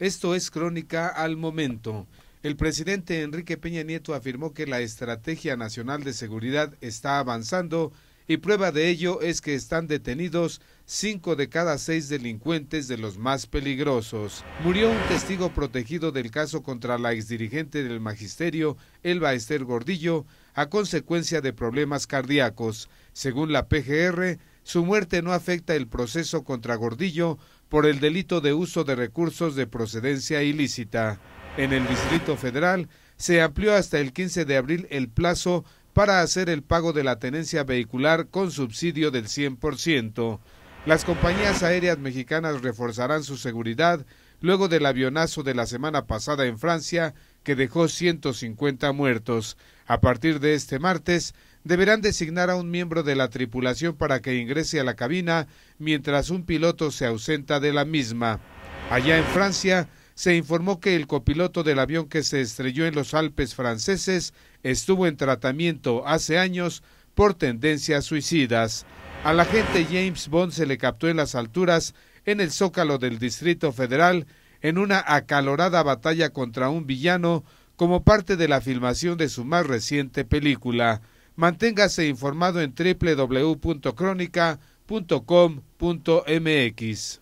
Esto es crónica al momento. El presidente Enrique Peña Nieto afirmó que la Estrategia Nacional de Seguridad está avanzando y prueba de ello es que están detenidos cinco de cada seis delincuentes de los más peligrosos. Murió un testigo protegido del caso contra la exdirigente del magisterio, Elba Esther Gordillo, a consecuencia de problemas cardíacos. Según la PGR, su muerte no afecta el proceso contra Gordillo por el delito de uso de recursos de procedencia ilícita. En el Distrito Federal se amplió hasta el 15 de abril el plazo para hacer el pago de la tenencia vehicular con subsidio del 100%. Las compañías aéreas mexicanas reforzarán su seguridad luego del avionazo de la semana pasada en Francia que dejó 150 muertos. A partir de este martes, deberán designar a un miembro de la tripulación para que ingrese a la cabina mientras un piloto se ausenta de la misma. Allá en Francia, se informó que el copiloto del avión que se estrelló en los Alpes franceses estuvo en tratamiento hace años por tendencias suicidas. Al agente James Bond se le captó en las alturas en el zócalo del Distrito Federal en una acalorada batalla contra un villano como parte de la filmación de su más reciente película. Manténgase informado en www.cronica.com.mx.